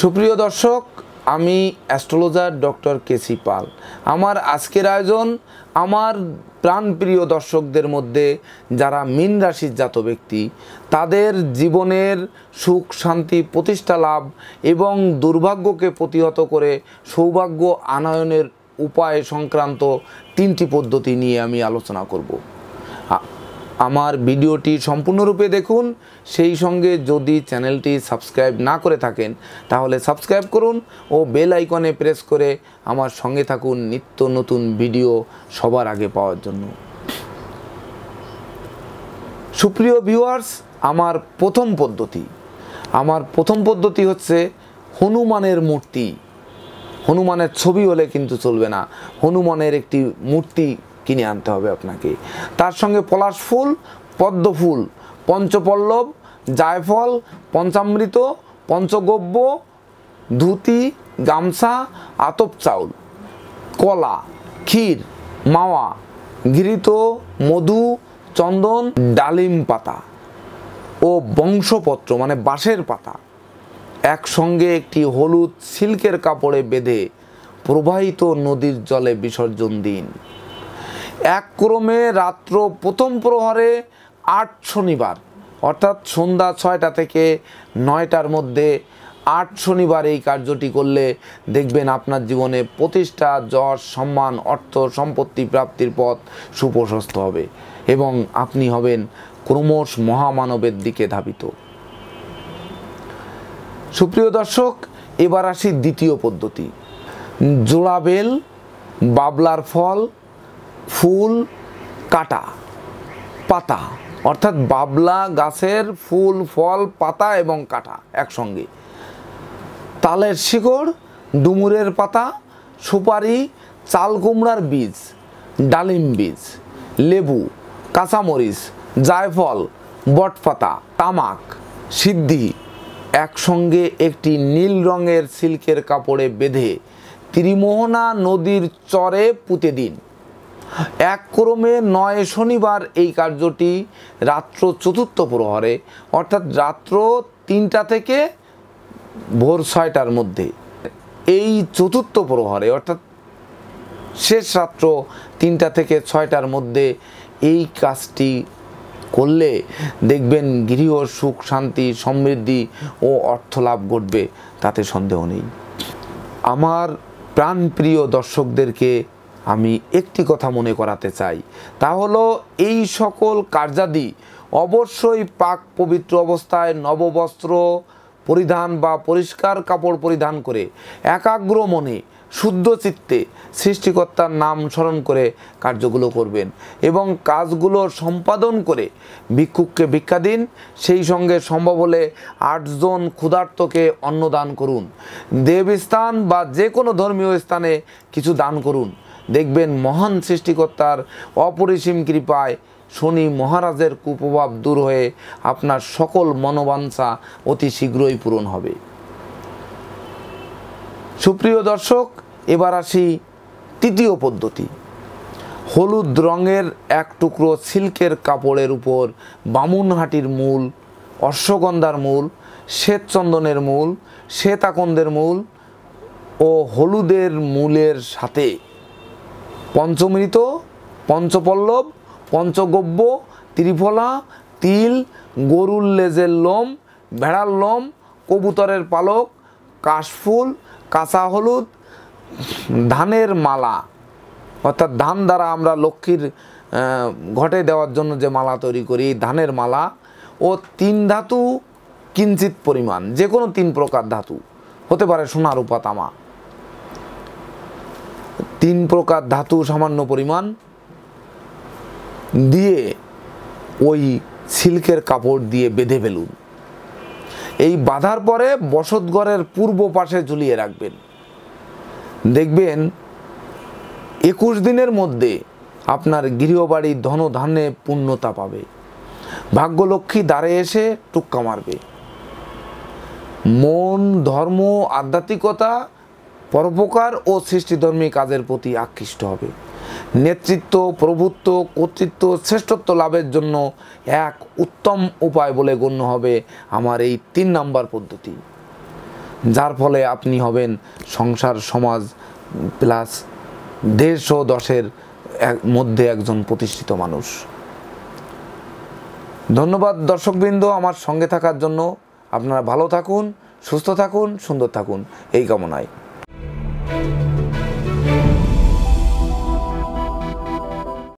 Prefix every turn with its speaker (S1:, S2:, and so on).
S1: সুপ্রিয় দর্শক আমি অ্যাস্ট্রোলজার ডক্টর কেসি পাল আমার আজকের আয়োজন আমার প্রাণপ্রিয় দর্শকদের মধ্যে যারা মীন রাশির জাত ব্যক্তি তাদের জীবনের সুখ শান্তি প্রতিষ্ঠা লাভ এবং দুর্ভাগ্যকে প্রতিহত করে সৌভাগ্য আনয়নের উপায় সংক্রান্ত তিনটি পদ্ধতি নিয়ে আমি আলোচনা করব আমার ভিডিওটি সম্পূর্ণরূপে দেখুন সেই সঙ্গে যদি চ্যানেলটি সাবস্ক্রাইব না করে থাকেন তাহলে সাবস্ক্রাইব করুন ও বেল আইকনে প্রেস করে আমার সঙ্গে থাকুন নিত্য নতুন ভিডিও সবার আগে পাওয়ার জন্য সুপ্রিয় ভিউয়ার্স আমার প্রথম পদ্ধতি আমার প্রথম পদ্ধতি হচ্ছে হনুমানের মূর্তি হনুমানের ছবি হলে কিন্তু চলবে না হনুমানের একটি মূর্তি কিনে আনতে হবে আপনাকে তার সঙ্গে পলাশ ফুল পদ্ম ফুল পঞ্চপল্লব জায়ফল পঞ্চামৃত পঞ্চগব্য ধুতি গামছা আতপ চাউল কলা ক্ষীর মাওয়া ঘৃত মধু চন্দন ডালিম পাতা ও বংশপত্র মানে বাঁশের পাতা একসঙ্গে একটি হলুদ সিল্কের কাপড়ে বেঁধে প্রবাহিত নদীর জলে বিসর্জন দিন এক ক্রমে রাত্র প্রথম প্রহরে আট শনিবার অর্থাৎ সন্ধ্যা ছয়টা থেকে নয়টার মধ্যে আট শনিবার এই কার্যটি করলে দেখবেন আপনার জীবনে প্রতিষ্ঠা যশ সম্মান অর্থ সম্পত্তি প্রাপ্তির পথ সুপ্রশস্ত হবে এবং আপনি হবেন ক্রমশ মহামানবের দিকে ধাবিত সুপ্রিয় দর্শক এবার আসি দ্বিতীয় পদ্ধতি জোড়াবেল বাবলার ফল ফুল কাটা পাতা অর্থাৎ বাবলা গাছের ফুল ফল পাতা এবং কাটা একসঙ্গে তালের শিকড় ডুমুরের পাতা সুপারি চাল কুমড়ার বীজ ডালিম বীজ লেবু কাঁচামরিচ জায়ফল বটপাতা তামাক সিদ্ধি একসঙ্গে একটি নীল রঙের সিল্কের কাপড়ে বেঁধে ত্রিমোহনা নদীর চরে পুঁতে দিন এক ক্রমে নয় শনিবার এই কার্যটি রাত্র চতুর্থ প্রহরে অর্থাৎ রাত্র তিনটা থেকে ভোর ছয়টার মধ্যে এই চতুর্থ প্রহরে অর্থাৎ শেষ রাত্র তিনটা থেকে ছয়টার মধ্যে এই কাজটি করলে দেখবেন গৃহ সুখ শান্তি সমৃদ্ধি ও অর্থ লাভ ঘটবে তাতে সন্দেহ নেই আমার প্রাণপ্রিয় দর্শকদেরকে আমি একটি কথা মনে করাতে চাই তা হলো এই সকল কার্যাদি অবশ্যই পাক পবিত্র অবস্থায় নববস্ত্র পরিধান বা পরিষ্কার কাপড় পরিধান করে একাগ্র মনে শুদ্ধ চিত্তে সৃষ্টিকর্তার নাম স্মরণ করে কার্যগুলো করবেন এবং কাজগুলো সম্পাদন করে ভিক্ষুককে ভিক্ষা দিন সেই সঙ্গে সম্ভব হলে আটজন ক্ষুধার্তকে অন্নদান করুন দেবস্থান বা যে কোনো ধর্মীয় স্থানে কিছু দান করুন দেখবেন মহান সৃষ্টিকর্তার অপরিসীম কৃপায় শনি মহারাজের কুপ্রভাব দূর হয়ে আপনার সকল মনোবাঞ্ছা অতি শীঘ্রই পূরণ হবে সুপ্রিয় দর্শক এবার আসি তৃতীয় পদ্ধতি হলুদ রঙের এক টুকরো সিল্কের কাপড়ের উপর বামুনহাটির মূল অশ্বগন্ধার মূল শ্বেতচন্দনের মূল শ্বেতাকন্দের মূল ও হলুদের মূলের সাথে পঞ্চমৃত পঞ্চপল্লব পঞ্চগব্য ত্রিফলা তিল গরুর লেজের লোম ভেড়ার লোম কবুতরের পালক কাশফুল কাঁচা হলুদ ধানের মালা অর্থাৎ ধান দ্বারা আমরা লক্ষ্মীর ঘটে দেওয়ার জন্য যে মালা তৈরি করি ধানের মালা ও তিন ধাতু কিঞ্চিত পরিমাণ যে কোনো তিন প্রকার ধাতু হতে পারে সোনা রূপা তামা তিন প্রকার ধাতু সামান্য পরিমাণ দিয়ে ওই সিল্কের কাপড় দিয়ে বেঁধে ফেলুন এই বাঁধার পরে বসতঘরের পূর্ব পাশে ঝুলিয়ে রাখবেন দেখবেন একুশ দিনের মধ্যে আপনার গৃহবাড়ি ধন ধানে পূর্ণতা পাবে ভাগ্যলক্ষ্মী দ্বারে এসে টুক্কা মারবে মন ধর্ম আধ্যাত্মিকতা পরোপকার ও সৃষ্টিধর্মী কাজের প্রতি আকৃষ্ট হবে নেতৃত্ব প্রভুত্ব কর্তৃত্ব শ্রেষ্ঠত্ব লাভের জন্য এক উত্তম উপায় বলে গণ্য হবে আমার এই তিন নাম্বার পদ্ধতি যার ফলে আপনি হবেন সংসার সমাজ প্লাস দেশ ও দশের মধ্যে একজন প্রতিষ্ঠিত মানুষ ধন্যবাদ দর্শকবৃন্দ আমার সঙ্গে থাকার জন্য আপনারা ভালো থাকুন সুস্থ থাকুন সুন্দর থাকুন এই কামনায় Thank you.